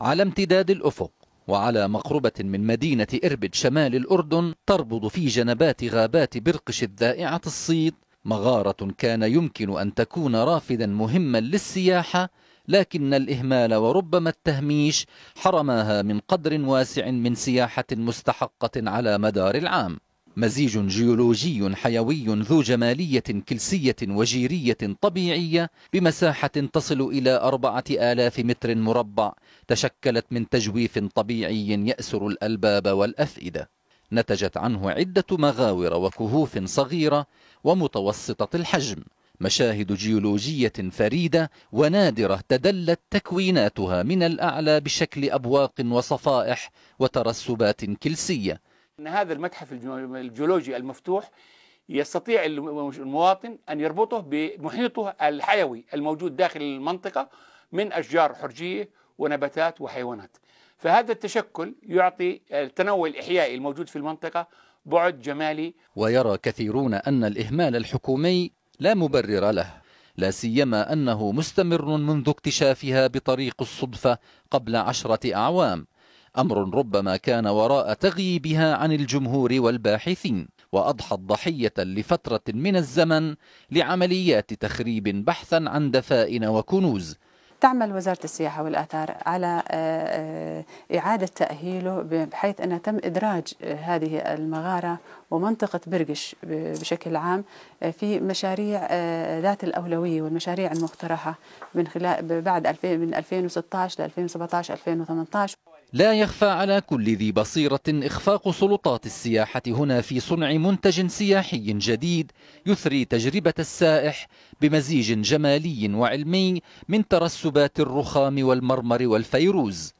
على امتداد الأفق وعلى مقربة من مدينة إربد شمال الأردن تربض في جنبات غابات برقش الذائعة الصيد مغارة كان يمكن أن تكون رافدا مهما للسياحة لكن الإهمال وربما التهميش حرماها من قدر واسع من سياحة مستحقة على مدار العام مزيج جيولوجي حيوي ذو جمالية كلسية وجيرية طبيعية بمساحة تصل إلى أربعة آلاف متر مربع تشكلت من تجويف طبيعي يأسر الألباب والأفئدة نتجت عنه عدة مغاور وكهوف صغيرة ومتوسطة الحجم مشاهد جيولوجية فريدة ونادرة تدلت تكويناتها من الأعلى بشكل أبواق وصفائح وترسبات كلسية أن هذا المتحف الجيولوجي المفتوح يستطيع المواطن أن يربطه بمحيطه الحيوي الموجود داخل المنطقة من أشجار حرجية ونباتات وحيوانات فهذا التشكل يعطي التنوع الإحيائي الموجود في المنطقة بعد جمالي ويرى كثيرون أن الإهمال الحكومي لا مبرر له لا سيما أنه مستمر منذ اكتشافها بطريق الصدفة قبل عشرة أعوام أمر ربما كان وراء تغييبها عن الجمهور والباحثين وأضحت ضحية لفترة من الزمن لعمليات تخريب بحثا عن دفائن وكنوز تعمل وزارة السياحة والآثار على آه، آه، إعادة تأهيله بحيث أن تم إدراج آه، هذه المغارة ومنطقة برقش بشكل عام في مشاريع ذات الأولوية والمشاريع المقترحة من خلال بعد من 2016 ل 2017 2018 لا يخفى على كل ذي بصيرة إخفاق سلطات السياحة هنا في صنع منتج سياحي جديد يثري تجربة السائح بمزيج جمالي وعلمي من ترسبات الرخام والمرمر والفيروز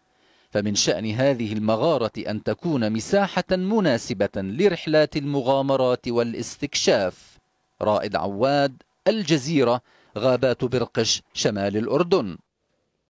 فمن شأن هذه المغارة أن تكون مساحة مناسبة لرحلات المغامرات والاستكشاف رائد عواد الجزيرة غابات برقش شمال الأردن